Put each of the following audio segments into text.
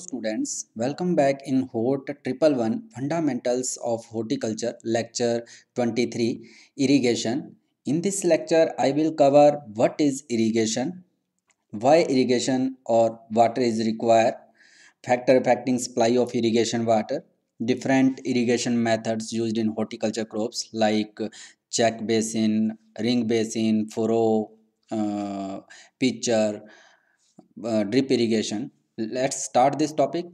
students welcome back in Hort 111 fundamentals of horticulture lecture 23 irrigation in this lecture i will cover what is irrigation why irrigation or water is required factor affecting supply of irrigation water different irrigation methods used in horticulture crops like check basin ring basin furrow uh, pitcher uh, drip irrigation let's start this topic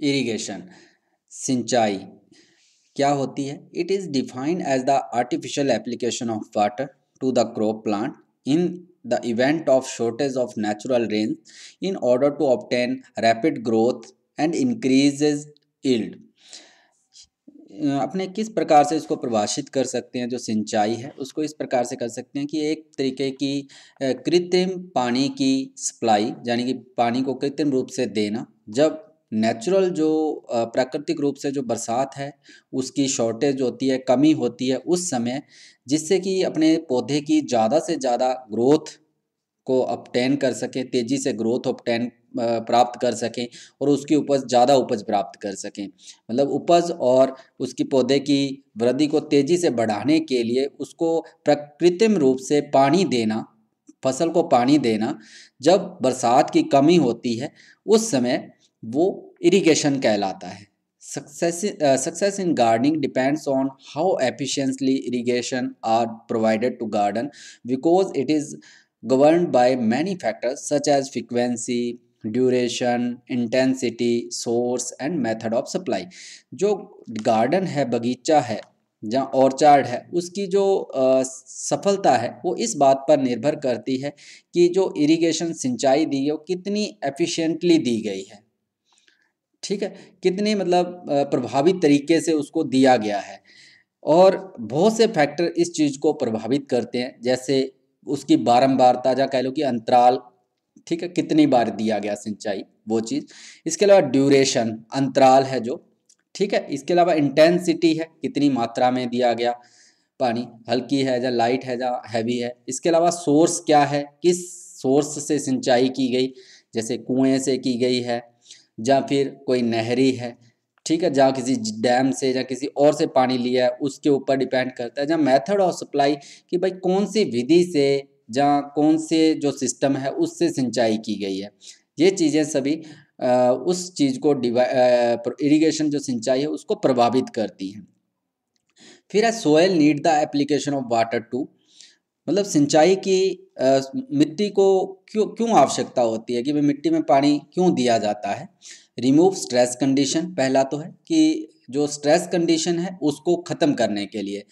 irrigation सिंचाई क्या होती है it is defined as the artificial application of water to the crop plant the event of shortage of natural rain in order to obtain rapid growth and increases yield अपने किस प्रकार से इसको प्रभाषित कर सकते हैं जो सिंचाई है उसको इस प्रकार से कर सकते हैं कि एक तरीके की कृत्रिम पानी की सप्लाई यानी कि पानी को कृत्रिम रूप से देना जब नेचुरल जो प्राकृतिक रूप से जो बरसात है उसकी शॉर्टेज होती है कमी होती है उस समय जिससे कि अपने पौधे की ज़्यादा से ज़्यादा ग्रोथ को अपटेन कर सकें तेज़ी से ग्रोथ अपटेन प्राप्त कर सकें और उसकी उपज ज़्यादा उपज प्राप्त कर सकें मतलब उपज और उसकी पौधे की वृद्धि को तेज़ी से बढ़ाने के लिए उसको प्रकृतिम रूप से पानी देना फसल को पानी देना जब बरसात की कमी होती है उस समय वो इरिगेशन कहलाता है success success in gardening depends on how efficiently irrigation are provided to garden because it is govern by many factors such as frequency duration intensity source and method of supply जो garden है बगीचा है जहाँ orchard है उसकी जो आ, सफलता है वो इस बात पर निर्भर करती है कि जो इरिगेशन सिंचाई दी है वो कितनी एफिशिएंटली दी गई है ठीक है कितनी मतलब प्रभावी तरीके से उसको दिया गया है और बहुत से फैक्टर इस चीज़ को प्रभावित करते हैं जैसे उसकी बारंबारता या कह लो कि अंतराल ठीक है कितनी बार दिया गया सिंचाई वो चीज़ इसके अलावा ड्यूरेशन अंतराल है जो ठीक है इसके अलावा इंटेंसिटी है कितनी मात्रा में दिया गया पानी हल्की है या लाइट है या हैवी है इसके अलावा सोर्स क्या है किस सोर्स से सिंचाई की गई जैसे कुएं से की गई है या फिर कोई नहरी है ठीक है जहाँ किसी डैम से या किसी और से पानी लिया है उसके ऊपर डिपेंड करता है जहाँ मेथड ऑफ सप्लाई कि भाई कौन सी विधि से जहाँ कौन से जो सिस्टम है उससे सिंचाई की गई है ये चीज़ें सभी आ, उस चीज़ को इरीगेशन जो सिंचाई है उसको प्रभावित करती हैं फिर है soil need the application of water to मतलब सिंचाई की आ, मिट्टी को क्यों क्यों आवश्यकता होती है कि भाई मिट्टी में पानी क्यों दिया जाता है रिमूव स्ट्रेस कंडीशन पहला तो है कि जो स्ट्रेस कंडीशन है उसको ख़त्म करने के लिए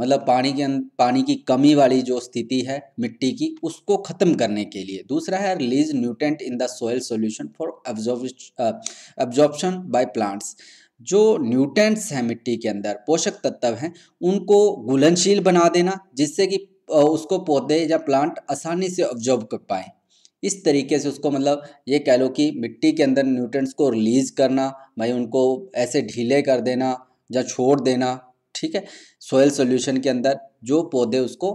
मतलब पानी के अं-, पानी की कमी वाली जो स्थिति है मिट्टी की उसको ख़त्म करने के लिए दूसरा है release nutrient in the soil solution for absorption by plants जो न्यूट्रेंट्स हैं मिट्टी के अंदर पोषक तत्व हैं उनको घुलनशील बना देना जिससे कि उसको पौधे या प्लांट आसानी से ऑब्जॉर्व कर पाए इस तरीके से उसको मतलब ये कह लो कि मिट्टी के अंदर न्यूट्रेंट्स को रिलीज़ करना भाई उनको ऐसे ढीले कर देना या छोड़ देना ठीक है सोयल सोल्यूशन के अंदर जो पौधे उसको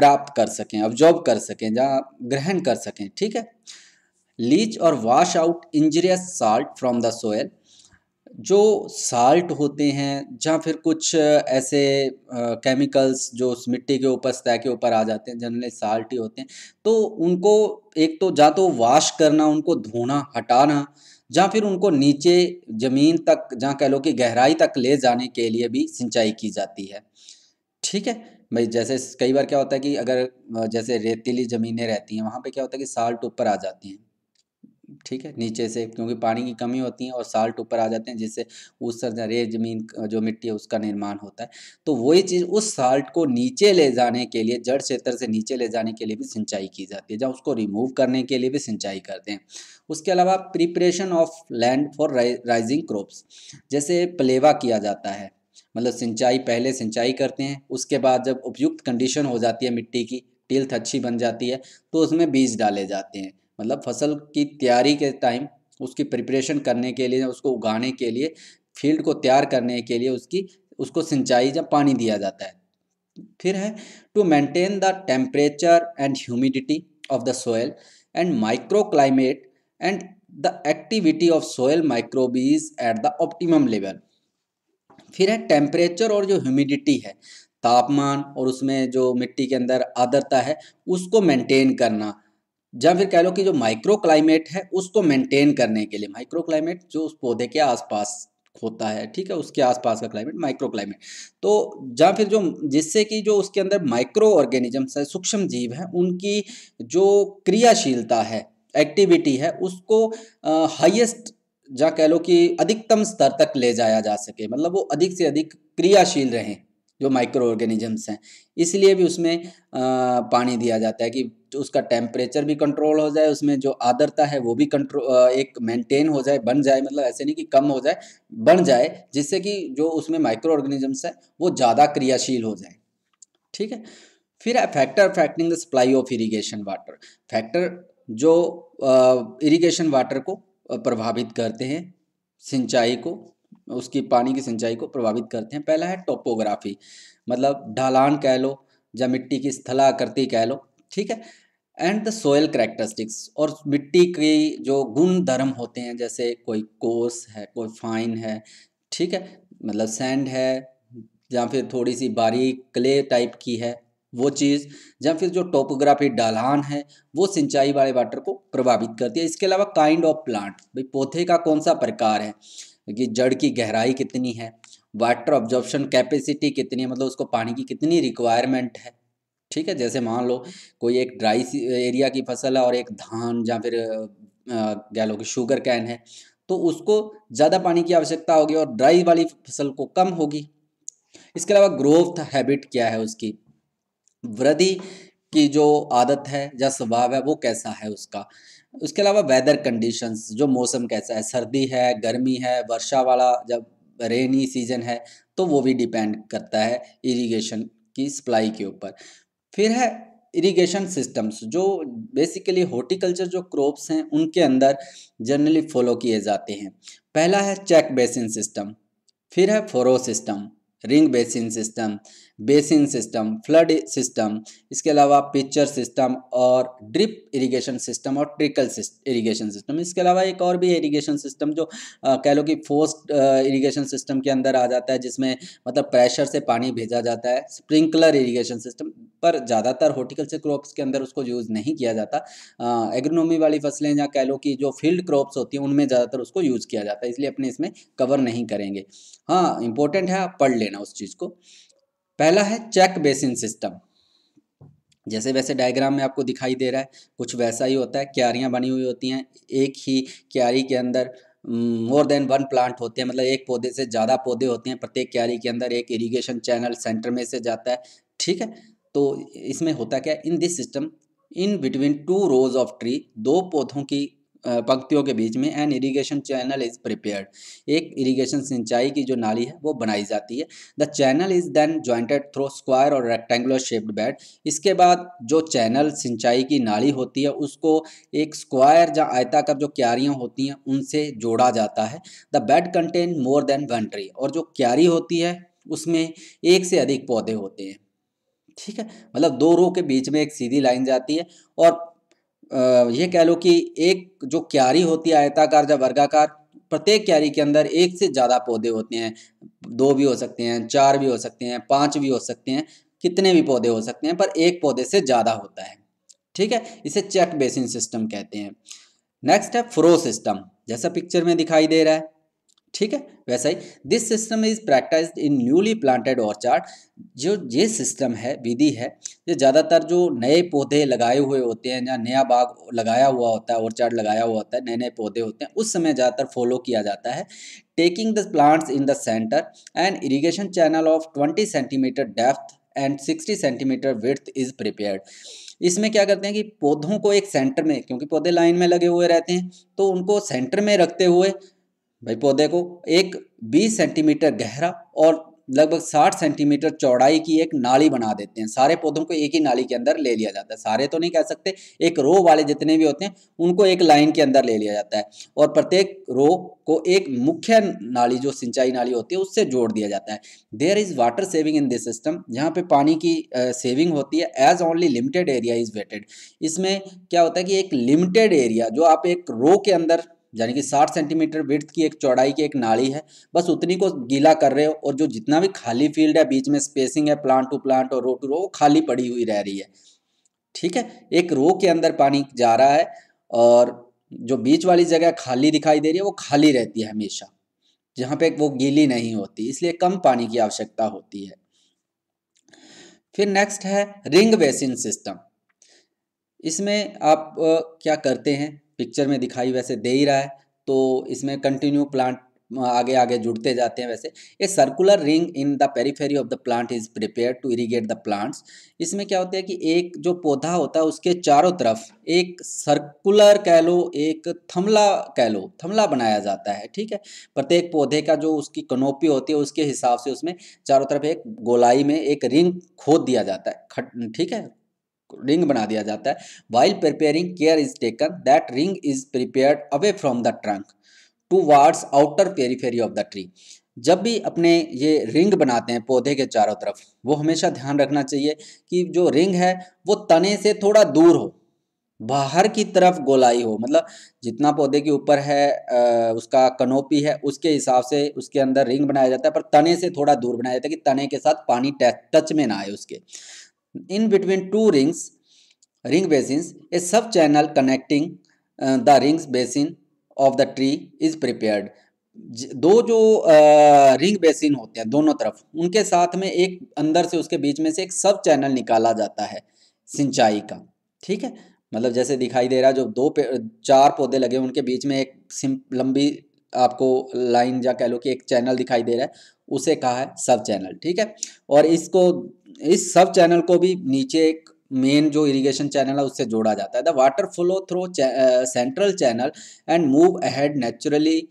प्राप्त कर सकें ऑब्जॉर्ब कर सकें जहाँ ग्रहण कर सकें ठीक है लीच और wash out injurious salt from the soil जो साल्ट होते हैं या फिर कुछ ऐसे केमिकल्स जो उस मिट्टी के ऊपर सतह के ऊपर आ जाते हैं जनरली साल्ट ही होते हैं तो उनको एक तो या तो वाश करना उनको धोना हटाना या फिर उनको नीचे ज़मीन तक जहाँ कह लो कि गहराई तक ले जाने के लिए भी सिंचाई की जाती है ठीक है भाई जैसे कई बार क्या होता है कि अगर जैसे रेतीली ज़मीनें रहती हैं वहाँ पे क्या होता है कि साल्ट ऊपर आ जाती हैं ठीक है नीचे से क्योंकि पानी की कमी होती है और साल्ट ऊपर आ जाते हैं जिससे उस रेत जमीन जो मिट्टी है उसका निर्माण होता है तो वही चीज़ उस साल्ट को नीचे ले जाने के लिए जड़ क्षेत्र से नीचे ले जाने के लिए भी सिंचाई की जाती है जहाँ उसको रिमूव करने के लिए भी सिंचाई करते हैं उसके अलावा preparation of land for raising crops जैसे पलेवा किया जाता है मतलब सिंचाई पहले सिंचाई करते हैं उसके बाद जब उपयुक्त कंडीशन हो जाती है मिट्टी की टिल्थ अच्छी बन जाती है तो उसमें बीज डाले जाते हैं मतलब फसल की तैयारी के टाइम उसकी प्रिपरेशन करने के लिए उसको उगाने के लिए फील्ड को तैयार करने के लिए उसकी उसको सिंचाई या पानी दिया जाता है फिर है to maintain the temperature and humidity of the soil and micro climate and the activity of soil microbes at the optimum level फिर है टेम्परेचर और जो ह्यूमिडिटी है तापमान और उसमें जो मिट्टी के अंदर आदरता है उसको मेंटेन करना या फिर कह लो कि जो माइक्रो क्लाइमेट है उसको मेंटेन करने के लिए माइक्रो क्लाइमेट जो उस पौधे के आसपास होता है ठीक है उसके आसपास का क्लाइमेट माइक्रो क्लाइमेट तो या फिर जो जिससे कि जो उसके अंदर माइक्रो ऑर्गेनिजम्स है सूक्ष्म जीव हैं उनकी जो क्रियाशीलता है एक्टिविटी है उसको हाइएस्ट या कह लो कि अधिकतम स्तर तक ले जाया जा सके मतलब वो अधिक से अधिक क्रियाशील रहें जो माइक्रो ऑर्गेनिजम्स हैं इसलिए भी उसमें पानी दिया जाता है कि उसका टेम्परेचर भी कंट्रोल हो जाए उसमें जो आदरता है वो भी कंट्रोल एक मेंटेन हो जाए बन जाए मतलब ऐसे नहीं कि कम हो जाए बन जाए जिससे कि जो उसमें माइक्रो ऑर्गेनिजम्स हैं वो ज़्यादा क्रियाशील हो जाए ठीक है फिर factor factoring the supply of irrigation water factor जो इरीगेशन वाटर को प्रभावित करते हैं सिंचाई को उसकी पानी की सिंचाई को प्रभावित करते हैं पहला है टोपोग्राफी मतलब ढलान कह लो या मिट्टी की स्थलाकृति कह लो ठीक है एंड द सोयल करेक्टरिस्टिक्स और मिट्टी की जो गुण धर्म होते हैं जैसे कोई कोस है कोई फाइन है ठीक है मतलब सैंड है या फिर थोड़ी सी बारीक क्ले टाइप की है वो चीज़ या फिर जो टोपोग्राफी डालान है वो सिंचाई वाले वाटर को प्रभावित करती है इसके अलावा काइंड ऑफ प्लांट भाई पौधे का कौन सा प्रकार है कि जड़ की गहराई कितनी है वाटर ऑब्जॉर्प्शन कैपेसिटी कितनी है मतलब उसको पानी की कितनी रिक्वायरमेंट है ठीक है जैसे मान लो कोई एक ड्राई एरिया की फसल है और एक धान या फिर कह लो कि शुगर कैन है तो उसको ज़्यादा पानी की आवश्यकता होगी और ड्राई वाली फसल को कम होगी इसके अलावा ग्रोथ हैबिट क्या है उसकी वृद्धि की जो आदत है या स्वभाव है वो कैसा है उसका उसके अलावा वेदर कंडीशंस जो मौसम कैसा है सर्दी है गर्मी है वर्षा वाला जब रेनी सीजन है तो वो भी डिपेंड करता है इरिगेशन की सप्लाई के ऊपर फिर है इरिगेशन सिस्टम्स जो बेसिकली हॉर्टिकल्चर जो क्रॉप्स हैं उनके अंदर जनरली फॉलो किए जाते हैं पहला है चेक बेसिन सिस्टम फिर है furrow system ring basin system basin system flood system इसके अलावा पिक्चर सिस्टम और ड्रिप इरिगेशन सिस्टम और ट्रिकल इरिगेशन सिस्टम इसके अलावा एक और भी इरिगेशन सिस्टम जो कह लो कि फोस्ट इरिगेशन सिस्टम के अंदर आ जाता है जिसमें मतलब प्रेशर से पानी भेजा जाता है स्प्रिंकलर इरिगेशन सिस्टम पर ज़्यादातर हॉर्टिकल्चर क्रॉप्स के अंदर उसको यूज़ नहीं किया जाता एग्रोनॉमी वाली फसलें या कह लो कि जो फील्ड क्रॉप्स होती हैं उनमें ज़्यादातर उसको यूज़ किया जाता है इसलिए अपने इसमें कवर नहीं करेंगे हाँ इंपॉर्टेंट है आप पढ़ लेना उस चीज़ को पहला है चेक बेसिन सिस्टम जैसे वैसे डायग्राम में आपको दिखाई दे रहा है कुछ वैसा ही होता है क्यारियाँ बनी हुई होती हैं एक ही क्यारी के अंदर मोर देन वन प्लांट होते हैं मतलब एक पौधे से ज़्यादा पौधे होते हैं प्रत्येक क्यारी के अंदर एक इरिगेशन चैनल सेंटर में से जाता है ठीक है तो इसमें होता क्या in this system in between two rows of tree दो पौधों की पंक्तियों के बीच में an irrigation channel is prepare एक इरीगेशन सिंचाई की जो नाली है वो बनाई जाती है the channel is then jointed through square और रेक्टेंगुलर शेप्ड बेड इसके बाद जो चैनल सिंचाई की नाली होती है उसको एक स्क्वायर या आयताकार जो क्यारियाँ होती हैं उनसे जोड़ा जाता है the bed contain more than one tree और जो क्यारी होती है उसमें एक से अधिक पौधे होते हैं ठीक है मतलब दो रो के बीच में एक सीधी लाइन जाती है और ये कह लो कि एक जो क्यारी होती है आयताकार या वर्गाकार प्रत्येक क्यारी के अंदर एक से ज़्यादा पौधे होते हैं दो भी हो सकते हैं चार भी हो सकते हैं पाँच भी हो सकते हैं कितने भी पौधे हो सकते हैं पर एक पौधे से ज़्यादा होता है ठीक है इसे चेक बेसिन सिस्टम कहते हैं नेक्स्ट है फ्रो सिस्टम जैसा पिक्चर में दिखाई दे रहा है ठीक है वैसा ही this system is practise in newly planted orchard जो ये सिस्टम है विधि है ये ज़्यादातर जो नए पौधे लगाए हुए होते हैं या नया बाग लगाया हुआ होता है ऑर्चर्ड लगाया हुआ होता है नए नए पौधे होते हैं उस समय ज़्यादातर फॉलो किया जाता है taking the plants in the centre and irrigation channel of twenty centimetre depth and sixty centimetre width is prepared इसमें क्या करते हैं कि पौधों को एक सेंटर में क्योंकि पौधे लाइन में लगे हुए रहते हैं तो उनको सेंटर में रखते हुए भाई पौधे को एक 20 सेंटीमीटर गहरा और लगभग साठ सेंटीमीटर चौड़ाई की एक नाली बना देते हैं सारे पौधों को एक ही नाली के अंदर ले लिया जाता है सारे तो नहीं कह सकते एक रो वाले जितने भी होते हैं उनको एक लाइन के अंदर ले लिया जाता है और प्रत्येक रो को एक मुख्य नाली जो सिंचाई नाली होती है उससे जोड़ दिया जाता है there is water saving in this system यहाँ पे पानी की सेविंग uh, होती है as only limited area is wetted इसमें क्या होता है कि एक लिमिटेड एरिया जो आप एक रो के अंदर यानी कि 60 सेंटीमीटर विर्थ की एक चौड़ाई की एक नाली है बस उतनी को गीला कर रहे हो और जो जितना भी खाली फील्ड है बीच में स्पेसिंग है प्लांट टू प्लांट और रो टू रो वो खाली पड़ी हुई रह रही है ठीक है एक रो के अंदर पानी जा रहा है और जो बीच वाली जगह खाली दिखाई दे रही है वो खाली रहती है हमेशा जहाँ पे वो गीली नहीं होती इसलिए कम पानी की आवश्यकता होती है फिर नेक्स्ट है रिंग बेसिन सिस्टम इसमें आप क्या करते हैं पिक्चर में दिखाई वैसे दे ही रहा है तो इसमें कंटिन्यू प्लांट आगे आगे जुड़ते जाते हैं वैसे a circular ring in the periphery of the plant is prepare to irrigate the plants इसमें क्या होता है कि एक जो पौधा होता है उसके चारों तरफ एक सर्कुलर कह लो एक थमला कह लो थमला बनाया जाता है ठीक है प्रत्येक पौधे का जो उसकी कनोपी होती है उसके हिसाब से उसमें चारों तरफ एक गोलाई में एक रिंग खोद दिया जाता है ठीक है रिंग बना दिया जाता है while preparing care is taken that ring is prepare away from the trunk towards outer periphery of the tree जब भी अपने ये रिंग बनाते हैं पौधे के चारों तरफ वो हमेशा ध्यान रखना चाहिए कि जो रिंग है वो तने से थोड़ा दूर हो बाहर की तरफ गोलाई हो मतलब जितना पौधे के ऊपर है आ, उसका कनोपी है उसके हिसाब से उसके अंदर रिंग बनाया जाता है पर तने से थोड़ा दूर बनाया जाता है कि तने के साथ पानी टच में ना आए उसके in between two rings, ring basins, a sub-channel connecting uh, the rings basin of the tree is prepared. दो जो रिंग uh, बेसिन होते हैं दोनों तरफ उनके साथ में एक अंदर से उसके बीच में से एक सब चैनल निकाला जाता है सिंचाई का ठीक है मतलब जैसे दिखाई दे रहा है जो दो चार पौधे लगे उनके बीच में एक सिम लंबी आपको लाइन या कह लो कि एक चैनल दिखाई दे रहा है उसे कहा है सब चैनल ठीक है और इसको इस सब चैनल को भी नीचे एक मेन जो इरिगेशन चैनल है उससे जोड़ा जाता है the water flow through central channel and move ahead naturally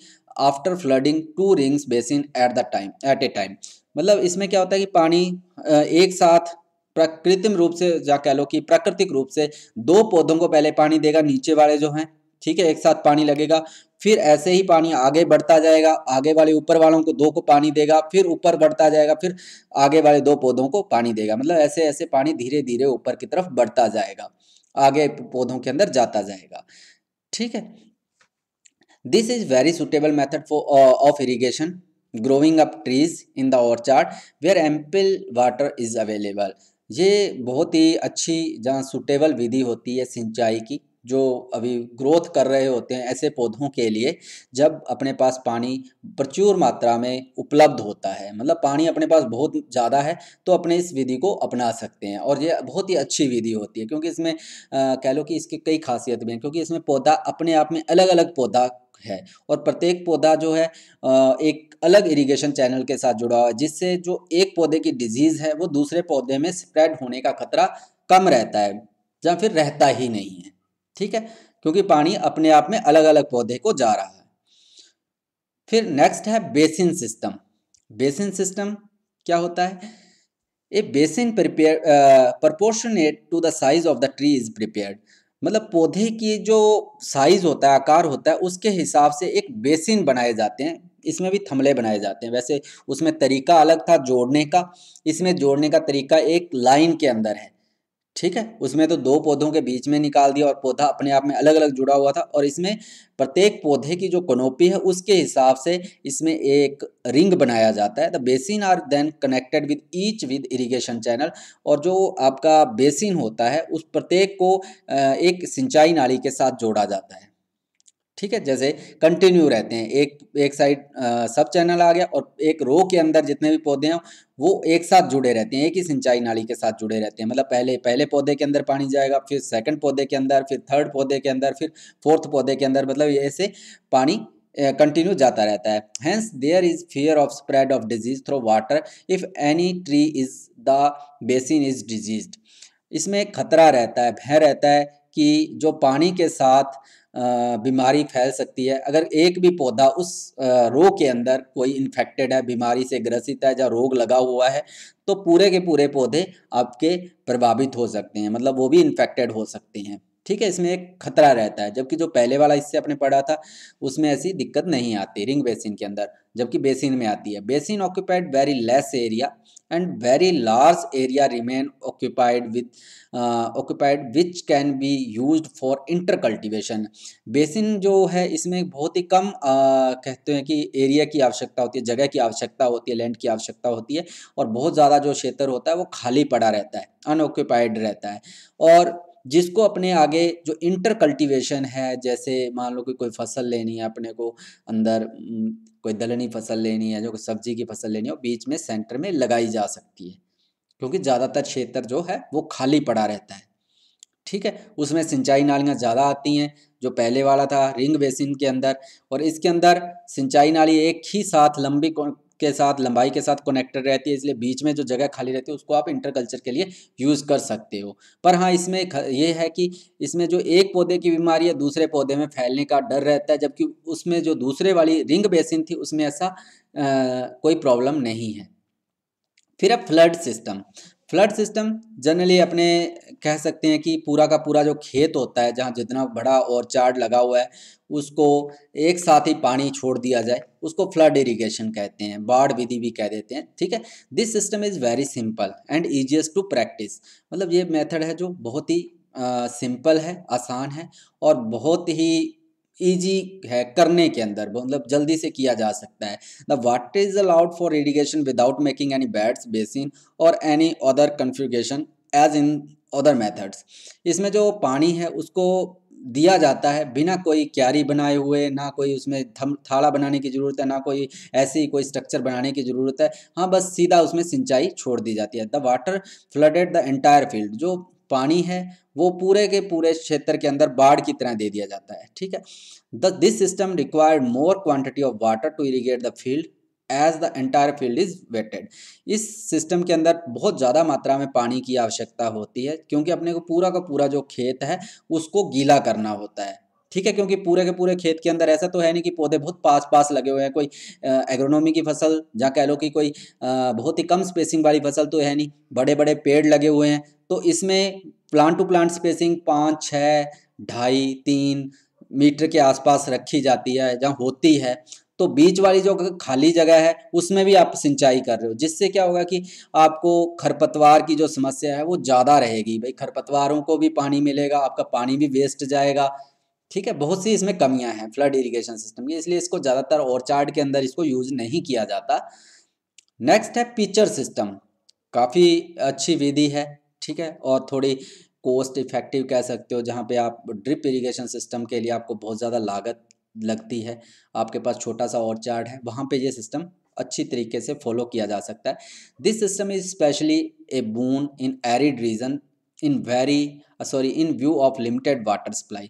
after flooding to rings basin at the time at a time मतलब इसमें क्या होता है कि पानी एक साथ प्रकृतिम रूप से या कह लो कि प्राकृतिक रूप से दो पौधों को पहले पानी देगा नीचे वाले जो हैं ठीक है एक साथ पानी लगेगा फिर ऐसे ही पानी आगे बढ़ता जाएगा आगे वाले ऊपर वालों को दो को पानी देगा फिर ऊपर बढ़ता जाएगा फिर आगे वाले दो पौधों को पानी देगा मतलब ऐसे ऐसे पानी धीरे धीरे ऊपर की तरफ बढ़ता जाएगा आगे पौधों के अंदर जाता जाएगा ठीक है this is very suitable method for of irrigation growing up trees in the orchard where ample water is available ये बहुत ही अच्छी जहाँ सुटेबल विधि होती है सिंचाई की जो अभी ग्रोथ कर रहे होते हैं ऐसे पौधों के लिए जब अपने पास पानी प्रचुर मात्रा में उपलब्ध होता है मतलब पानी अपने पास बहुत ज़्यादा है तो अपने इस विधि को अपना सकते हैं और ये बहुत ही अच्छी विधि होती है क्योंकि इसमें कह लो कि इसकी कई खासियत भी हैं क्योंकि इसमें पौधा अपने आप में अलग अलग पौधा है और प्रत्येक पौधा जो है एक अलग इरिगेशन चैनल के साथ जुड़ा हुआ है जिससे जो एक पौधे की डिजीज़ है वो दूसरे पौधे में स्प्रेड होने का खतरा कम रहता है या फिर रहता ही नहीं है ठीक है क्योंकि पानी अपने आप में अलग अलग पौधे को जा रहा है फिर नेक्स्ट है बेसिन सिस्टम बेसिन सिस्टम क्या होता है a basin prepare proportionate to the size of the tree is prepare मतलब पौधे की जो साइज होता है आकार होता है उसके हिसाब से एक बेसिन बनाए जाते हैं इसमें भी थमले बनाए जाते हैं वैसे उसमें तरीका अलग था जोड़ने का इसमें जोड़ने का तरीका एक लाइन के अंदर है ठीक है उसमें तो दो पौधों के बीच में निकाल दिया और पौधा अपने आप में अलग अलग जुड़ा हुआ था और इसमें प्रत्येक पौधे की जो कनोपी है उसके हिसाब से इसमें एक रिंग बनाया जाता है the basin are then connected with each with irrigation channel और जो आपका बेसिन होता है उस प्रत्येक को एक सिंचाई नाली के साथ जोड़ा जाता है ठीक है जैसे कंटिन्यू रहते हैं एक एक साइड सब चैनल आ गया और एक रो के अंदर जितने भी पौधे हैं वो एक साथ जुड़े रहते हैं एक ही सिंचाई नाली के साथ जुड़े रहते हैं मतलब पहले पहले पौधे के अंदर पानी जाएगा फिर सेकंड पौधे के अंदर फिर थर्ड पौधे के अंदर फिर फोर्थ पौधे के अंदर मतलब ऐसे पानी कंटिन्यू जाता रहता है hence there is fear of spread of disease through water if any tree is the basin is disease इसमें खतरा रहता है भय रहता है कि जो पानी के साथ बीमारी फैल सकती है अगर एक भी पौधा उस रोग के अंदर कोई इन्फेक्टेड है बीमारी से ग्रसित है या रोग लगा हुआ है तो पूरे के पूरे पौधे आपके प्रभावित हो सकते हैं मतलब वो भी इन्फेक्टेड हो सकते हैं ठीक है इसमें एक खतरा रहता है जबकि जो पहले वाला इससे आपने पढ़ा था उसमें ऐसी दिक्कत नहीं आती रिंग बेसिन के अंदर जबकि बेसिन में आती है basin occupied very less area and very large area remain occupied with uh, occupied which can be used for intercultivation basin जो है इसमें बहुत ही कम आ, uh, कहते हैं कि एरिया की आवश्यकता होती है जगह की आवश्यकता होती है लैंड की आवश्यकता होती है और बहुत ज़्यादा जो क्षेत्र होता है वो खाली पड़ा रहता है अनऑक्यूपाइड रहता है और जिसको अपने आगे जो इंटर कल्टीवेशन है जैसे मान लो कि कोई फसल लेनी है अपने को अंदर कोई दलनी फसल लेनी है जो कोई सब्जी की फसल लेनी है बीच में सेंटर में लगाई जा सकती है क्योंकि ज़्यादातर क्षेत्र जो है वो खाली पड़ा रहता है ठीक है उसमें सिंचाई नालियाँ ज़्यादा आती हैं जो पहले वाला था रिंग बेसिन के अंदर और इसके अंदर सिंचाई नाली एक ही साथ लंबी के साथ लंबाई के साथ कनेक्टेड रहती है इसलिए बीच में जो जगह खाली रहती है उसको आप इंटरकल्चर के लिए यूज़ कर सकते हो पर हाँ इसमें ये है कि इसमें जो एक पौधे की बीमारी है दूसरे पौधे में फैलने का डर रहता है जबकि उसमें जो दूसरे वाली रिंग बेसिन थी उसमें ऐसा आ, कोई प्रॉब्लम नहीं है फिर अब flood system flood system generally अपने कह सकते हैं कि पूरा का पूरा जो खेत होता है जहाँ जितना बड़ा और चार्ड लगा हुआ है उसको एक साथ ही पानी छोड़ दिया जाए उसको फ्लड इरीगेशन कहते हैं बाढ़ विधि भी कह देते हैं ठीक है this system is very simple and easiest to practice मतलब ये मेथड है जो बहुत ही सिंपल uh, है आसान है और बहुत ही ईजी है करने के अंदर मतलब जल्दी से किया जा सकता है the water is allowed for irrigation without making any beds basin और any other configuration as in other methods इसमें जो पानी है उसको दिया जाता है बिना कोई क्यारी बनाए हुए ना कोई उसमें थम थाला बनाने की ज़रूरत है ना कोई ऐसी कोई स्ट्रक्चर बनाने की ज़रूरत है हाँ बस सीधा उसमें सिंचाई छोड़ दी जाती है the water flooded the entire field जो पानी है वो पूरे के पूरे क्षेत्र के अंदर बाढ़ की तरह दे दिया जाता है ठीक है the this system required more quantity of water to irrigate the field as the entire field is wetted इस सिस्टम के अंदर बहुत ज़्यादा मात्रा में पानी की आवश्यकता होती है क्योंकि अपने को पूरा का पूरा जो खेत है उसको गीला करना होता है ठीक है क्योंकि पूरे के पूरे खेत के अंदर ऐसा तो है नहीं कि पौधे बहुत पास पास लगे हुए हैं कोई एग्रोनॉमी की फसल जहाँ कह लो कि कोई बहुत ही कम स्पेसिंग वाली फसल तो है नहीं बड़े बड़े पेड़ लगे हुए हैं तो इसमें प्लांट टू प्लांट स्पेसिंग पाँच छः ढाई तीन मीटर के आसपास रखी जाती है जहाँ होती है तो बीच वाली जो खाली जगह है उसमें भी आप सिंचाई कर रहे हो जिससे क्या होगा कि आपको खरपतवार की जो समस्या है वो ज़्यादा रहेगी भाई खरपतवारों को भी पानी मिलेगा आपका पानी भी वेस्ट जाएगा ठीक है बहुत सी इसमें कमियां हैं फ्लड इरिगेशन सिस्टम की इसलिए इसको ज़्यादातर ऑर्चार्ड के अंदर इसको यूज़ नहीं किया जाता नेक्स्ट है पिचर सिस्टम काफ़ी अच्छी विधि है ठीक है और थोड़ी कॉस्ट इफेक्टिव कह सकते हो जहाँ पे आप ड्रिप इरिगेशन सिस्टम के लिए आपको बहुत ज़्यादा लागत लगती है आपके पास छोटा सा और चार्ट है वहाँ पे ये सिस्टम अच्छी तरीके से फॉलो किया जा सकता है this system is specially a boon in arid region in very sorry in view of limited water supply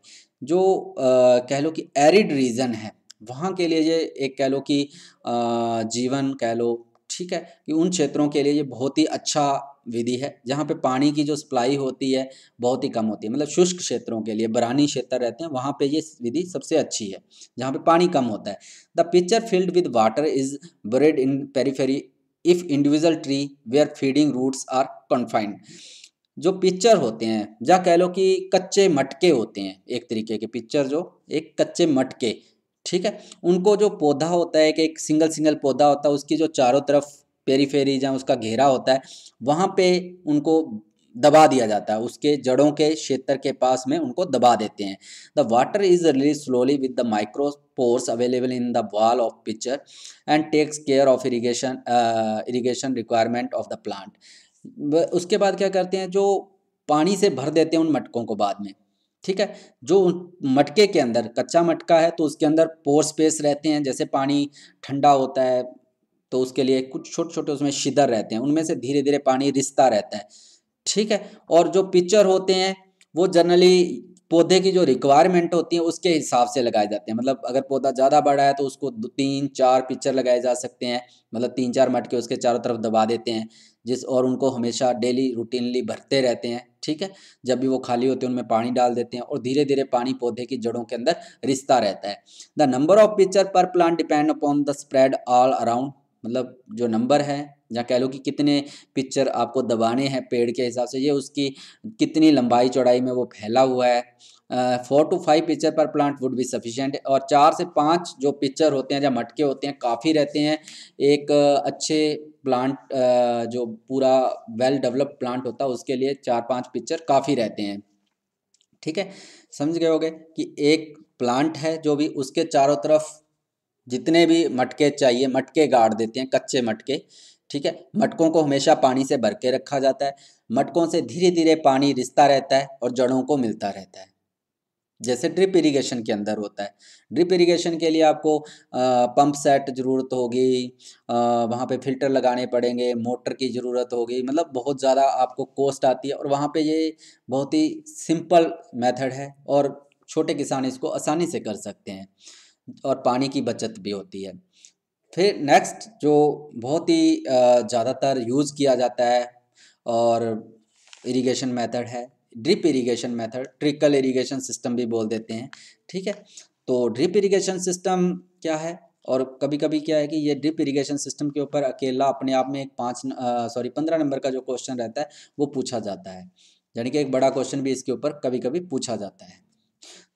जो आ, कह लो कि एरिड रीजन है वहाँ के लिए ये एक कह लो कि जीवन कह लो ठीक है कि उन क्षेत्रों के लिए ये बहुत ही अच्छा विधि है जहाँ पे पानी की जो सप्लाई होती है बहुत ही कम होती है मतलब शुष्क क्षेत्रों के लिए बरानी क्षेत्र रहते हैं वहाँ पे ये विधि सबसे अच्छी है जहाँ पे पानी कम होता है the pitcher filled with water is buried in periphery if individual tree where feeding roots are confined जो पिक्चर होते हैं या कह लो कि कच्चे मटके होते हैं एक तरीके के पिक्चर जो एक कच्चे मटके ठीक है उनको जो पौधा होता है कि एक सिंगल सिंगल पौधा होता है उसकी जो चारों तरफ पेरीफेरी जहाँ उसका घेरा होता है वहाँ पे उनको दबा दिया जाता है उसके जड़ों के क्षेत्र के पास में उनको दबा देते हैं the water is release slowly with the micropores available in the wall of pitcher and takes care of irrigation irrigation requirement of the plant उसके बाद क्या करते हैं जो पानी से भर देते हैं उन मटकों को बाद में ठीक है जो मटके के अंदर कच्चा मटका है तो उसके अंदर पोर स्पेस रहते हैं जैसे पानी ठंडा होता है तो उसके लिए कुछ छोटे छोटे उसमें शिदर रहते हैं उनमें से धीरे धीरे पानी रिश्ता रहता है ठीक है और जो पिक्चर होते हैं वो जनरली पौधे की जो रिक्वायरमेंट होती है उसके हिसाब से लगाए जाते हैं मतलब अगर पौधा ज़्यादा बड़ा है तो उसको तीन चार पिक्चर लगाए जा सकते हैं मतलब तीन चार मटके उसके चारों तरफ दबा देते हैं जिस और उनको हमेशा डेली रूटीनली भरते रहते हैं ठीक है जब भी वो खाली होते हैं उनमें पानी डाल देते हैं और धीरे धीरे पानी पौधे की जड़ों के अंदर रिश्ता रहता है the number of pitcher per plant depend upon the spread all around मतलब जो नंबर है या कह लो कि कितने पिक्चर आपको दबाने हैं पेड़ के हिसाब से ये उसकी कितनी लंबाई चौड़ाई में वो फैला हुआ है four to five pitcher per plant would भी सफिशेंट और चार से पाँच जो पिक्चर होते हैं या मटके होते हैं काफ़ी रहते हैं एक अच्छे प्लांट जो पूरा वेल डेवलप्ड प्लांट होता है उसके लिए चार पाँच पिक्चर काफ़ी रहते हैं ठीक है समझ गए होगे कि एक प्लांट है जो भी उसके चारों तरफ जितने भी मटके चाहिए मटके गाड़ देते हैं कच्चे मटके ठीक है मटकों को हमेशा पानी से भर के रखा जाता है मटकों से धीरे धीरे पानी रिश्ता रहता है और जड़ों को मिलता रहता है जैसे ड्रिप इरिगेशन के अंदर होता है ड्रिप इरिगेशन के लिए आपको आ, पंप सेट ज़रूरत होगी वहाँ पे फिल्टर लगाने पड़ेंगे मोटर की ज़रूरत होगी मतलब बहुत ज़्यादा आपको कॉस्ट आती है और वहाँ पे ये बहुत ही सिंपल मेथड है और छोटे किसान इसको आसानी से कर सकते हैं और पानी की बचत भी होती है फिर नेक्स्ट जो बहुत ही ज़्यादातर यूज़ किया जाता है और इरिगेशन मेथड है drip irrigation method trickle irrigation system भी बोल देते हैं ठीक है तो ड्रिप इरिगेशन सिस्टम क्या है और कभी कभी क्या है कि ये ड्रिप इरिगेशन सिस्टम के ऊपर अकेला अपने आप में एक पाँच सॉरी पंद्रह नंबर का जो क्वेश्चन रहता है वो पूछा जाता है यानी कि एक बड़ा क्वेश्चन भी इसके ऊपर कभी कभी पूछा जाता है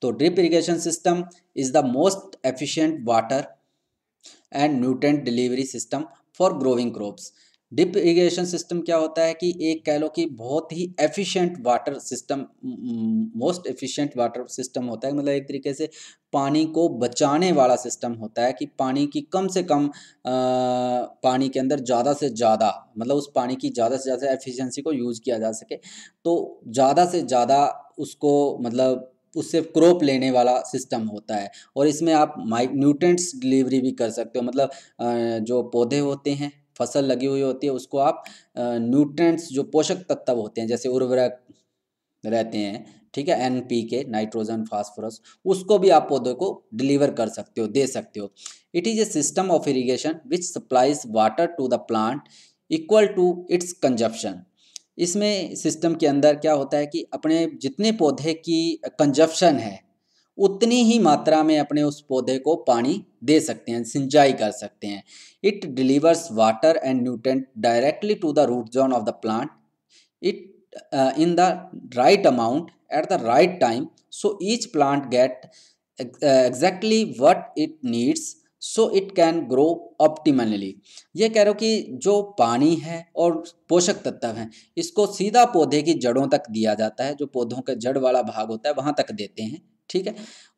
तो drip irrigation system is the most efficient water and nutrient delivery system for growing crops drip irrigation system क्या होता है कि एक कह लो कि बहुत ही efficient water system most efficient water system होता है मतलब एक तरीके से पानी को बचाने वाला सिस्टम होता है कि पानी की कम से कम आ, पानी के अंदर ज़्यादा से ज़्यादा मतलब उस पानी की ज़्यादा से ज़्यादा एफिशिएंसी को यूज़ किया जा सके तो ज़्यादा से ज़्यादा उसको मतलब उससे क्रॉप लेने वाला सिस्टम होता है और इसमें आप माइक न्यूट्रेंट्स डिलीवरी भी कर सकते हो मतलब जो पौधे होते हैं फसल लगी हुई होती है उसको आप न्यूट्रेंट्स जो पोषक तत्व होते हैं जैसे उर्वरक रहते हैं ठीक है N P K nitrogen phosphorus उसको भी आप पौधों को डिलीवर कर सकते हो दे सकते हो it is a system of irrigation which supplies water to the plant equal to its consumption इसमें सिस्टम के अंदर क्या होता है कि अपने जितने पौधे की कंजप्शन है उतनी ही मात्रा में अपने उस पौधे को पानी दे सकते हैं सिंचाई कर सकते हैं it delivers water and nutrient directly to the root zone of the plant it in the right amount at the right time so each plant get exactly what it needs so it can grow optimally ये कह रहे हो कि जो पानी है और पोषक तत्व हैं इसको सीधा पौधे की जड़ों तक दिया जाता है जो पौधों का जड़ वाला भाग होता है वहाँ तक देते हैं ठीक है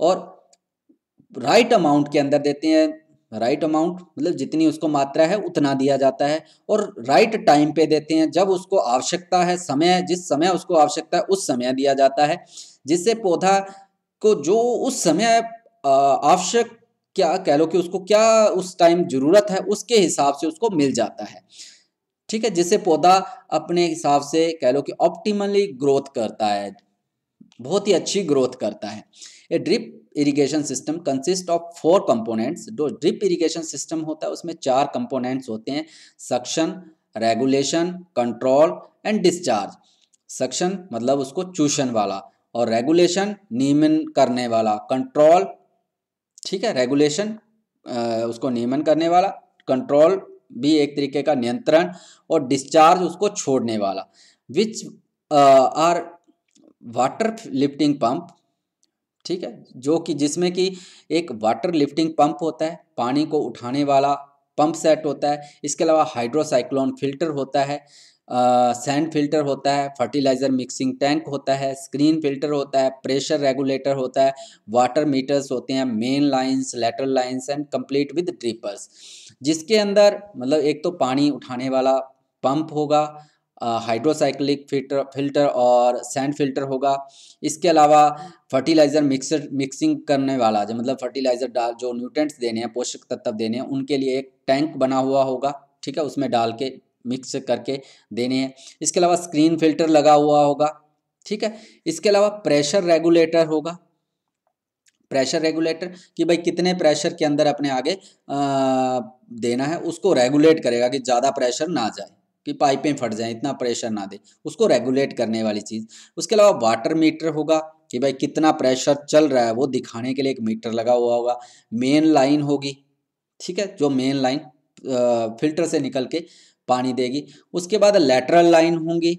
और राइट right अमाउंट के अंदर देते हैं राइट अमाउंट मतलब जितनी उसको मात्रा है उतना दिया जाता है और राइट right टाइम पे देते हैं जब उसको आवश्यकता है समय जिस समय उसको आवश्यकता है उस समय दिया जाता है जिससे पौधा को जो उस समय आवश्यक क्या कह लो कि उसको क्या उस टाइम ज़रूरत है उसके हिसाब से उसको मिल जाता है ठीक है जिससे पौधा अपने हिसाब से कह लो कि ऑप्टिमली ग्रोथ करता है बहुत ही अच्छी ग्रोथ करता है a drip irrigation system consist of four components जो ड्रिप इरिगेशन सिस्टम होता है उसमें चार कंपोनेंट्स होते हैं suction regulation control and discharge suction मतलब उसको चूषण वाला और रेगुलेशन नियमन करने वाला कंट्रोल ठीक है रेगुलेशन उसको नियमन करने वाला कंट्रोल भी एक तरीके का नियंत्रण और डिस्चार्ज उसको छोड़ने वाला which are water lifting pump ठीक है जो कि जिसमें कि एक वाटर लिफ्टिंग पंप होता है पानी को उठाने वाला पंप सेट होता है इसके अलावा हाइड्रोसाइक्लोन फिल्टर होता है सैंड फिल्टर होता है फर्टिलाइज़र मिक्सिंग टैंक होता है स्क्रीन फिल्टर होता है प्रेशर रेगुलेटर होता है वाटर मीटर्स होते हैं main lines lateral lines and complete with drippers जिसके अंदर मतलब एक तो पानी उठाने वाला पंप होगा हाइड्रोसाइक्लिक फिल्टर फिल्टर और सैंड फिल्टर होगा इसके अलावा फर्टिलाइज़र मिक्सर मिक्सिंग करने वाला जो मतलब फर्टिलाइज़र डाल जो न्यूट्रेंट्स देने हैं पोषक तत्व देने हैं उनके लिए एक टैंक बना हुआ होगा ठीक है उसमें डाल के मिक्स करके देने हैं इसके अलावा स्क्रीन फिल्टर लगा हुआ होगा ठीक है इसके अलावा प्रेशर रेगुलेटर होगा प्रेशर रेगुलेटर कि भाई कितने प्रेशर के अंदर अपने आगे आ, देना है उसको रेगुलेट करेगा कि ज़्यादा प्रेशर ना जाए कि पाइपें फट जाएं इतना प्रेशर ना दे उसको रेगुलेट करने वाली चीज़ उसके अलावा वाटर मीटर होगा कि भाई कितना प्रेशर चल रहा है वो दिखाने के लिए एक मीटर लगा हुआ होगा मेन लाइन होगी ठीक है जो मेन लाइन फिल्टर से निकल के पानी देगी उसके बाद लेटरल लाइन होंगी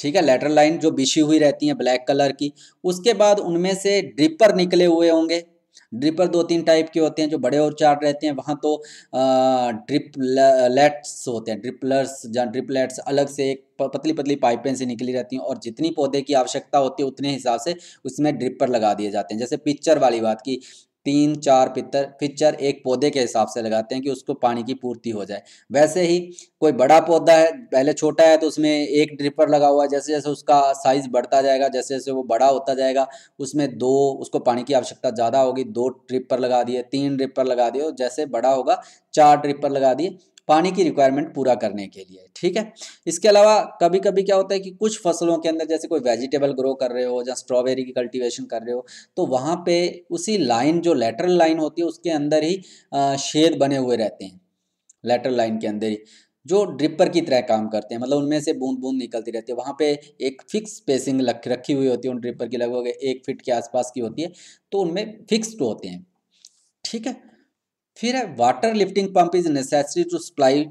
ठीक है लेटरल लाइन जो बिछी हुई रहती है ब्लैक कलर की उसके बाद उनमें से ड्रिपर निकले हुए होंगे ड्रिपर दो तीन टाइप के होते हैं जो बड़े और चार रहते हैं वहाँ तो ड्रिपलेट्स होते हैं ड्रिपलर्स या ड्रिपलेट्स अलग से एक पतली पतली पाइपें से निकली रहती हैं और जितनी पौधे की आवश्यकता होती है उतने हिसाब से उसमें ड्रिपर लगा दिए जाते हैं जैसे पिक्चर वाली बात की तीन चार पितर पिक्चर एक पौधे के हिसाब से लगाते हैं कि उसको पानी की पूर्ति हो जाए वैसे ही कोई बड़ा पौधा है पहले छोटा है तो उसमें एक ड्रिपर लगा हुआ है जैसे जैसे उसका साइज़ बढ़ता जाएगा जैसे जैसे वो बड़ा होता जाएगा उसमें दो उसको पानी की आवश्यकता ज़्यादा होगी दो ड्रिपर लगा दिए तीन ड्रिपर लगा दिए और जैसे बड़ा होगा चार ड्रिपर लगा दिए पानी की रिक्वायरमेंट पूरा करने के लिए ठीक है इसके अलावा कभी कभी क्या होता है कि कुछ फसलों के अंदर जैसे कोई वेजिटेबल ग्रो कर रहे हो या स्ट्रॉबेरी की कल्टीवेशन कर रहे हो तो वहाँ पे उसी लाइन जो लेटरल लाइन होती है उसके अंदर ही शेद बने हुए रहते हैं लेटरल लाइन के अंदर ही जो ड्रिपर की तरह काम करते हैं मतलब उनमें से बूंद बूंद निकलती रहती है वहाँ पे एक फिक्स स्पेसिंग रखी हुई होती है उन ड्रिपर की लगभग एक फिट के आसपास की होती है तो उनमें फिक्स्ड होते हैं ठीक है फिर है water lifting pump is necessary to supply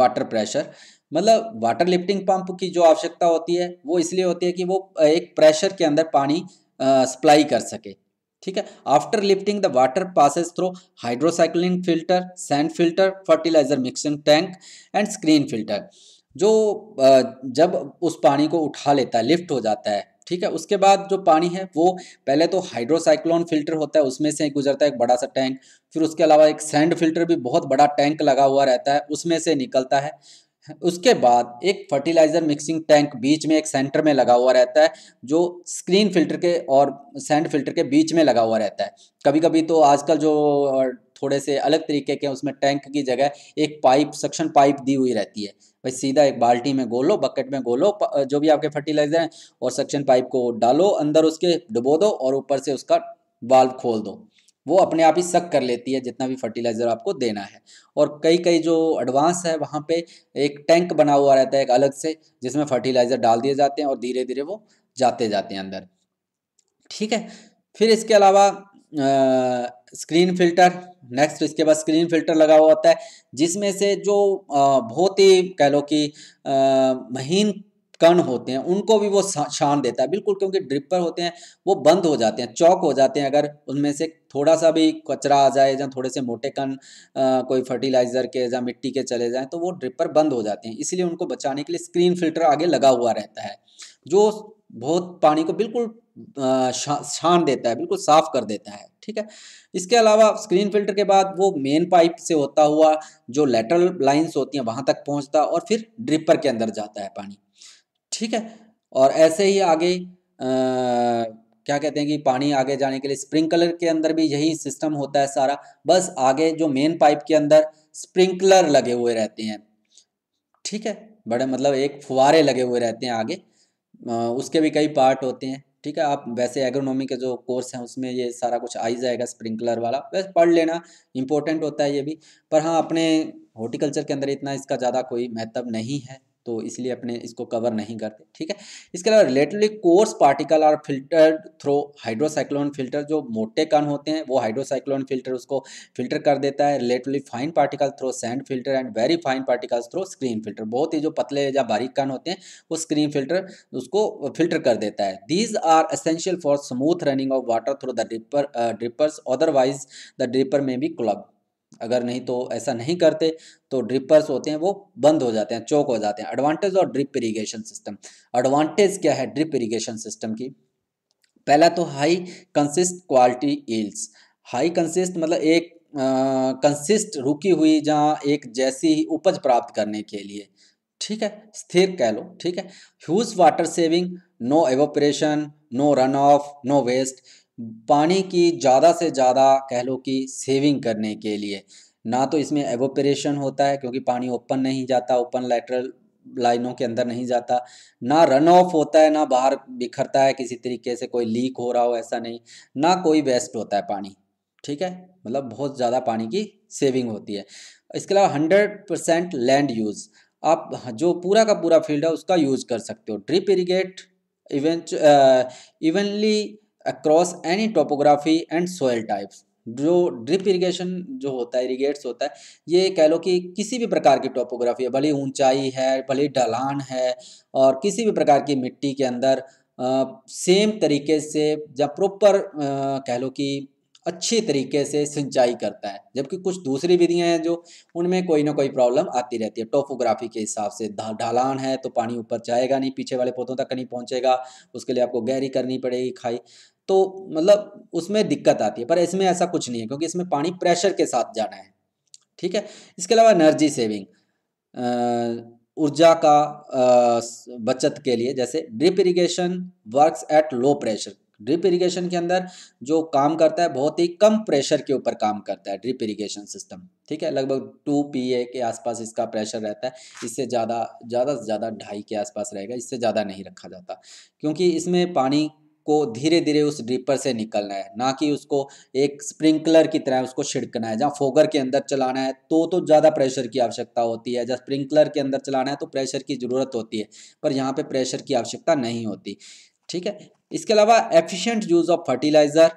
water pressure मतलब वाटर लिफ्टिंग पंप की जो आवश्यकता होती है वो इसलिए होती है कि वो एक प्रेशर के अंदर पानी सप्लाई कर सके ठीक है after lifting the water passes through hydrocyclone filter sand filter fertilizer mixing tank and screen filter जो जब उस पानी को उठा लेता है लिफ्ट हो जाता है ठीक है उसके बाद जो पानी है वो पहले तो हाइड्रोसाइक्लोन फिल्टर होता है उसमें से गुजरता है एक बड़ा सा टैंक फिर उसके अलावा एक सैंड फिल्टर भी बहुत बड़ा टैंक लगा हुआ रहता है उसमें से निकलता है उसके बाद एक फर्टिलाइज़र मिक्सिंग टैंक बीच में एक सेंटर में लगा हुआ रहता है जो स्क्रीन फिल्टर के और सैंड फिल्टर के बीच में लगा हुआ रहता है कभी कभी तो आजकल जो थोड़े से अलग तरीके के उसमें टैंक की जगह एक पाइप सक्शन पाइप दी हुई रहती है भाई सीधा एक बाल्टी में गोलो बकेट में गोलो जो भी आपके फर्टिलाइजर हैं और सक्शन पाइप को डालो अंदर उसके डुबो दो और ऊपर से उसका वाल्व खोल दो वो अपने आप ही सक कर लेती है जितना भी फर्टिलाइज़र आपको देना है और कई कई जो एडवांस है वहाँ पे एक टैंक बना हुआ रहता है एक अलग से जिसमें फर्टिलाइज़र डाल दिए जाते हैं और धीरे धीरे वो जाते जाते हैं अंदर ठीक है फिर इसके अलावा स्क्रीन फिल्टर नेक्स्ट इसके बाद स्क्रीन फिल्टर लगा हुआ होता है जिसमें से जो बहुत ही कह लो कि महीन कण होते हैं उनको भी वो छान देता है बिल्कुल क्योंकि ड्रिपर होते हैं वो बंद हो जाते हैं चौक हो जाते हैं अगर उनमें से थोड़ा सा भी कचरा आ जाए या थोड़े से मोटे कण कोई फर्टिलाइज़र के या मिट्टी के चले जाएँ तो वो ड्रिपर बंद हो जाते हैं इसलिए उनको बचाने के लिए स्क्रीन फिल्टर आगे लगा हुआ रहता है जो बहुत पानी को बिल्कुल छान देता है बिल्कुल साफ कर देता है ठीक है इसके अलावा स्क्रीन फिल्टर के बाद वो मेन पाइप से होता हुआ जो लेटरल लाइन्स होती हैं वहाँ तक पहुँचता और फिर ड्रिपर के अंदर जाता है पानी ठीक है और ऐसे ही आगे आ, क्या कहते हैं कि पानी आगे जाने के लिए स्प्रिंकलर के अंदर भी यही सिस्टम होता है सारा बस आगे जो मेन पाइप के अंदर स्प्रिंकलर लगे हुए रहते हैं ठीक है बड़े मतलब एक फुहारे लगे हुए रहते हैं आगे आ, उसके भी कई पार्ट होते हैं ठीक है आप वैसे एग्रोनॉमी के जो कोर्स हैं उसमें ये सारा कुछ आ ही जाएगा स्प्रिंकलर वाला वैसे पढ़ लेना इंपॉर्टेंट होता है ये भी पर हाँ अपने हॉर्टिकल्चर के अंदर इतना इसका ज़्यादा कोई महत्व नहीं है तो इसलिए अपने इसको कवर नहीं करते ठीक है इसके अलावा रिलेटिवली कोर्स पार्टिकल और फिल्टर थ्रो हाइड्रोसाइक्लोन फिल्टर जो मोटे कण होते हैं वो हाइड्रोसाइक्लोन फिल्टर उसको फिल्टर कर देता है relatively fine particle through sand filter and very fine particles through screen filter बहुत ही जो पतले या बारीक कण होते हैं वो स्क्रीन फिल्टर उसको फिल्टर कर देता है these are essential for smooth running of water through the dripper drippers otherwise the dripper में भी क्लब अगर नहीं तो ऐसा नहीं करते तो ड्रिपर्स होते हैं वो बंद हो जाते हैं चौक हो जाते हैं एडवांटेज और ड्रिप इरीगेशन सिस्टम एडवांटेज क्या है ड्रिप इरीगेशन सिस्टम की पहला तो high consist quality yields high consist मतलब एक कंसिस्ट रुकी हुई जहाँ एक जैसी ही उपज प्राप्त करने के लिए ठीक है स्थिर कह लो ठीक है huge water saving no evaporation no run off no waste पानी की ज़्यादा से ज़्यादा कह लो कि सेविंग करने के लिए ना तो इसमें एवोपरेशन होता है क्योंकि पानी ओपन नहीं जाता ओपन लेटरल लाइनों के अंदर नहीं जाता ना रन ऑफ होता है ना बाहर बिखरता है किसी तरीके से कोई लीक हो रहा हो ऐसा नहीं ना कोई वेस्ट होता है पानी ठीक है मतलब बहुत ज़्यादा पानी की सेविंग होती है इसके अलावा हंड्रेड परसेंट लैंड यूज़ आप जो पूरा का पूरा फील्ड है उसका यूज़ कर सकते हो ड्रिप इरीगेट इवेंच evenly across any topography and soil types जो ड्रिप इरिगेशन जो होता है इरीगेट्स होता है ये कह लो कि किसी भी प्रकार की टोपोग्राफी है भले ऊंचाई है भले ढलान है और किसी भी प्रकार की मिट्टी के अंदर सेम तरीके से या प्रॉपर कह लो कि अच्छी तरीके से सिंचाई करता है जबकि कुछ दूसरी विधियां हैं जो उनमें कोई ना कोई प्रॉब्लम आती रहती है टोपोग्राफी के हिसाब से ढालान है तो पानी ऊपर जाएगा नहीं पीछे वाले पौधों तक नहीं पहुंचेगा उसके लिए आपको गहरी करनी पड़ेगी खाई तो मतलब उसमें दिक्कत आती है पर इसमें ऐसा कुछ नहीं है क्योंकि इसमें पानी प्रेशर के साथ जाना है ठीक है इसके अलावा एनर्जी सेविंग ऊर्जा का बचत के लिए जैसे drip irrigation works at low pressure drip irrigation के अंदर जो काम करता है बहुत ही कम प्रेशर के ऊपर काम करता है ड्रिप इरिगेशन सिस्टम ठीक है लगभग टू पी के आसपास इसका प्रेशर रहता है इससे ज़्यादा ज़्यादा से ज़्यादा ढाई के आसपास रहेगा इससे ज़्यादा नहीं रखा जाता क्योंकि इसमें पानी को धीरे धीरे उस ड्रिपर से निकलना है ना कि उसको एक स्प्रिंकलर की तरह उसको छिड़कना है जहाँ फोगर के अंदर चलाना है तो तो ज़्यादा प्रेशर की आवश्यकता होती है जब स्प्रिंकलर के अंदर चलाना है तो प्रेशर की ज़रूरत होती है पर यहाँ पर प्रेशर की आवश्यकता नहीं होती ठीक है इसके अलावा efficient use of fertilizer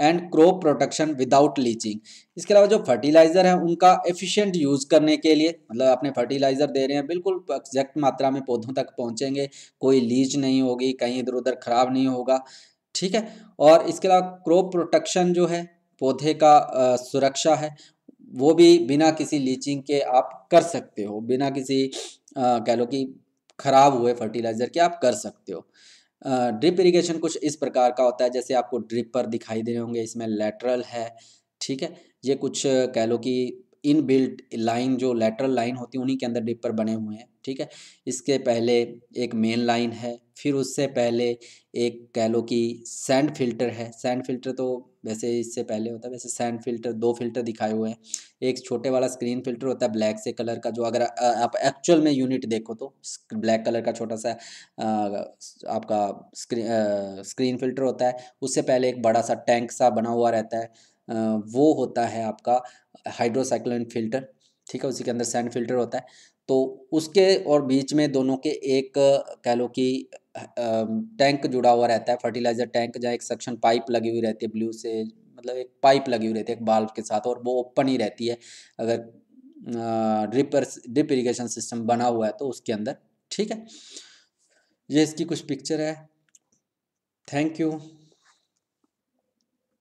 and crop protection without leaching इसके अलावा जो फर्टिलाइज़र है उनका एफिशिएंट यूज़ करने के लिए मतलब अपने फर्टिलाइज़र दे रहे हैं बिल्कुल एग्जैक्ट मात्रा में पौधों तक पहुंचेंगे कोई लीच नहीं होगी कहीं इधर उधर ख़राब नहीं होगा ठीक है और इसके अलावा क्रॉप प्रोटेक्शन जो है पौधे का आ, सुरक्षा है वो भी बिना किसी लीचिंग के आप कर सकते हो बिना किसी कह लो कि ख़राब हुए फर्टिलाइज़र के आप कर सकते हो ड्रिप इरिगेशन कुछ इस प्रकार का होता है जैसे आपको ड्रिप पर दिखाई दे रहे होंगे इसमें लेटरल है ठीक है ये कुछ कह लो कि इन बिल्ट लाइन जो लेटरल लाइन होती है उन्हीं के अंदर ड्रिप पर बने हुए हैं ठीक है इसके पहले एक मेन लाइन है फिर उससे पहले एक कह लो कि सैंड फिल्टर है सैंड फिल्टर तो वैसे इससे पहले होता है वैसे सैंड फिल्टर दो फिल्टर दिखाए हुए हैं एक छोटे वाला स्क्रीन फिल्टर होता है ब्लैक से कलर का जो अगर आप एक्चुअल में यूनिट देखो तो ब्लैक कलर का छोटा सा आपका स्क्रीन स्क्रीन फिल्टर होता है उससे पहले एक बड़ा सा टैंक सा बना हुआ रहता है वो होता है आपका हाइड्रोसाइक्लोन फिल्टर ठीक है उसी के अंदर सैंड फिल्टर होता है तो उसके और बीच में दोनों के एक कह लो कि टैंक जुड़ा हुआ रहता है फर्टिलाइज़र टैंक जहाँ एक सक्शन पाइप लगी हुई रहती है ब्लू से मतलब एक पाइप लगी हुई रहती है एक बाल्ब के साथ और वो ओपन ही रहती है अगर ड्रिपर ड्रिप इरीगेशन सिस्टम बना हुआ है तो उसके अंदर ठीक है ये इसकी कुछ पिक्चर है थैंक यू